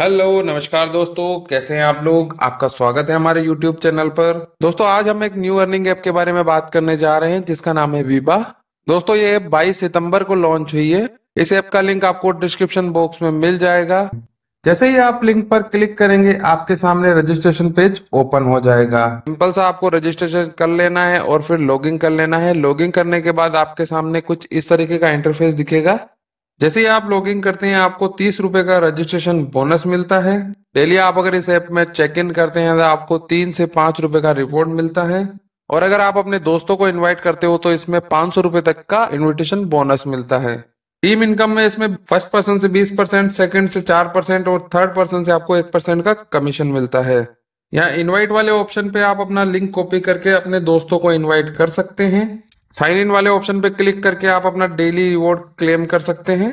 hello नमस्कार दोस्तों कैसे हैं आप लोग आपका स्वागत है हमारे यूट्यूब चैनल पर दोस्तों आज हम एक न्यू अर्निंग ऐप के बारे में बात करने जा रहे हैं जिसका नाम है वीबा दोस्तों ये ऐप 22 सितंबर को लॉन्च हुई है इस ऐप का लिंक आपको डिस्क्रिप्शन बॉक्स में मिल जाएगा जैसे ही आप लिंक पर क्लिक करेंगे आपके सामने रजिस्ट्रेशन पेज ओपन हो जाएगा सिंपल सा आपको रजिस्ट्रेशन कर लेना है और फिर लॉगिंग कर लेना है लॉगिंग करने के बाद आपके सामने कुछ इस तरीके का इंटरफेस दिखेगा जैसे ही आप लॉगिन करते हैं आपको तीस रुपए का रजिस्ट्रेशन बोनस मिलता है डेली आप अगर इस ऐप में चेक इन करते हैं तो आपको तीन से पांच रुपए का रिवॉर्ड मिलता है और अगर आप अपने दोस्तों को इनवाइट करते हो तो इसमें पांच सौ रुपए तक का इन्विटेशन बोनस मिलता है टीम इनकम में इसमें फर्स्ट पर्सन से बीस परसेंट सेकेंड से चार परसेंट और थर्ड पर्सन से आपको एक परसेंट का कमीशन मिलता है यहाँ इनवाइट वाले ऑप्शन पे आप अपना लिंक कॉपी करके अपने दोस्तों को इनवाइट कर सकते हैं साइन इन वाले ऑप्शन पे क्लिक करके आप अपना डेली रिवॉर्ड क्लेम कर सकते हैं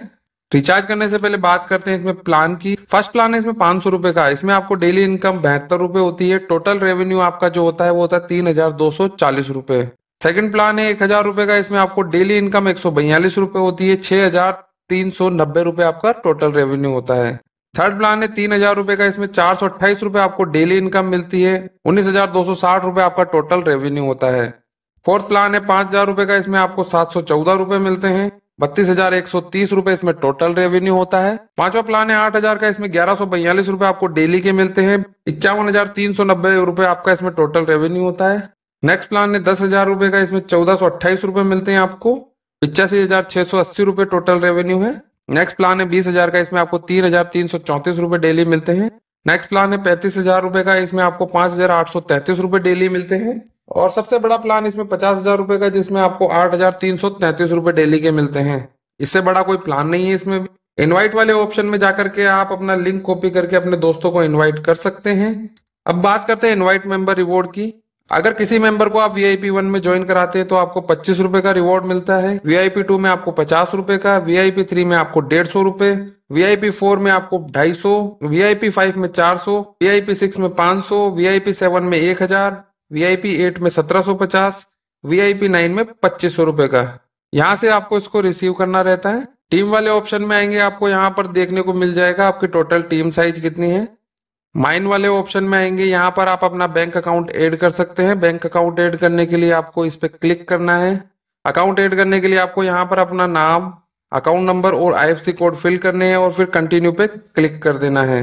रिचार्ज करने से पहले बात करते हैं इसमें प्लान की फर्स्ट प्लान है इसमें पांच सौ रुपए का इसमें आपको डेली इनकम बहत्तर रुपए होती है टोटल रेवेन्यू आपका जो होता है वो होता है तीन हजार दो सौ चालीस रुपए सेकंड प्लान है एक हजार रुपए का इसमें आपको डेली इनकम एक सौ बयालीस रुपए होती है छह हजार तीन सौ नब्बे रुपए आपका टोटल रेवेन्यू होता है थर्ड प्लान है तीन हजार रुपए का इसमें चार सौ अट्ठाईस रुपए आपको डेली इनकम मिलती है उन्नीस हजार दो सौ साठ रुपए आपका टोटल रेवेन्यू होता है फोर्थ प्लान है पांच हजार रुपए का इसमें आपको सात सौ चौदह रुपए मिलते हैं बत्तीस हजार एक सौ तीस रुपए इसमें टोटल रेवेन्यू होता है पांचवा प्लान है आठ हजार का इसमें ग्यारह सौ बयालीस रुपए आपको डेली के मिलते हैं इक्यावन हजार तीन सौ नब्बे रुपए आपका इसमें टोटल रेवेन्यू होता है नेक्स्ट प्लान है दस हजार रुपए का इसमें चौदह सौ अट्ठाईस रुपए मिलते हैं आपको पिचासी हजार छह सौ अस्सी रुपए टोटल रेवेन्यू है नेक्स्ट प्लान है बीस हजार का इसमें आपको तीन हजार तीन सौ चौंतीस रुपए डेली मिलते हैं नेक्स्ट प्लान है पैंतीस हजार रुपए का इसमें आपको पांच हजार आठ सौ तैतीस रुपए डेली मिलते हैं और सबसे बड़ा प्लान इसमें पचास हजार रुपए का जिसमें आपको आठ हजार तीन सौ तैतीस रुपए डेली के मिलते हैं इससे बड़ा कोई प्लान नहीं है इसमें इन्वाइट वाले ऑप्शन में जाकर के आप अपना लिंक कॉपी करके अपने दोस्तों को इन्वाइट कर सकते हैं अब बात करते हैं इन्वाइट मेंबर रिवॉर्ड की अगर किसी मेंबर को आप वीआईपी वन में ज्वाइन कराते हैं तो आपको पच्चीस रूपए का रिवॉर्ड मिलता है वीआईपी टू में आपको पचास रूपए का वीआईपी थ्री में आपको डेढ़ सौ रुपए वीआईपी फोर में आपको ढाई सौ वीआईपी फाइव में चार सौ वीआईपी सिक्स में पांच सौ वीआईपी सेवन में एक हजार पी एट में सत्रह सौ पचास वीआईपी नाइन में पच्चीस सौ रूपये का यहाँ से आपको इसको रिसीव करना रहता है टीम वाले ऑप्शन में आएंगे आपको यहाँ पर देखने को मिल जाएगा आपकी टोटल टीम साइज कितनी है माइन वाले ऑप्शन में आएंगे यहाँ पर आप अपना बैंक अकाउंट ऐड कर सकते हैं बैंक अकाउंट ऐड करने के लिए आपको इस पर क्लिक करना है अकाउंट ऐड करने के लिए आपको यहाँ पर अपना नाम अकाउंट नंबर और आई कोड फिल करने हैं और फिर कंटिन्यू पे क्लिक कर देना है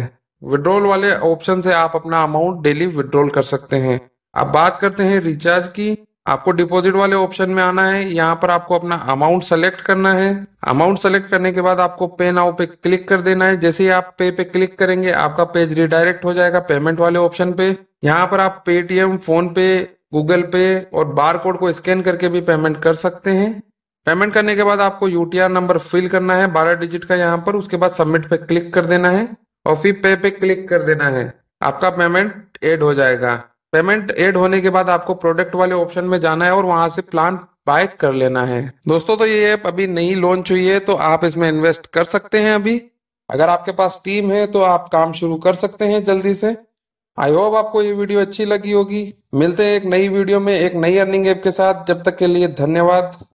विड्रॉल वाले ऑप्शन से आप अपना अमाउंट डेली विड्रॉल कर सकते हैं अब बात करते हैं रिचार्ज की आपको डिपॉजिट वाले ऑप्शन में आना है यहाँ पर आपको अपना अमाउंट सेलेक्ट करना है अमाउंट सेलेक्ट करने के बाद आपको पे नाउ पे क्लिक कर देना है जैसे ही आप पे पे क्लिक करेंगे आपका पेज रिडायरेक्ट हो जाएगा पेमेंट वाले ऑप्शन पे यहाँ पर आप पेटीएम फोन पे गूगल पे और बार कोड को स्कैन करके भी पेमेंट कर सकते हैं पेमेंट करने के बाद आपको यूटीआर नंबर फिल करना है बारह डिजिट का यहाँ पर उसके बाद सबमिट पे क्लिक कर देना है और फिर पे पे क्लिक कर देना है आपका पेमेंट एड हो जाएगा पेमेंट एड होने के बाद आपको प्रोडक्ट वाले ऑप्शन में जाना है और वहां से प्लान बाय कर लेना है दोस्तों तो ये ऐप अभी नई लॉन्च हुई है तो आप इसमें इन्वेस्ट कर सकते हैं अभी अगर आपके पास टीम है तो आप काम शुरू कर सकते हैं जल्दी से आई होप आपको ये वीडियो अच्छी लगी होगी मिलते हैं एक नई वीडियो में एक नई अर्निंग ऐप के साथ जब तक के लिए धन्यवाद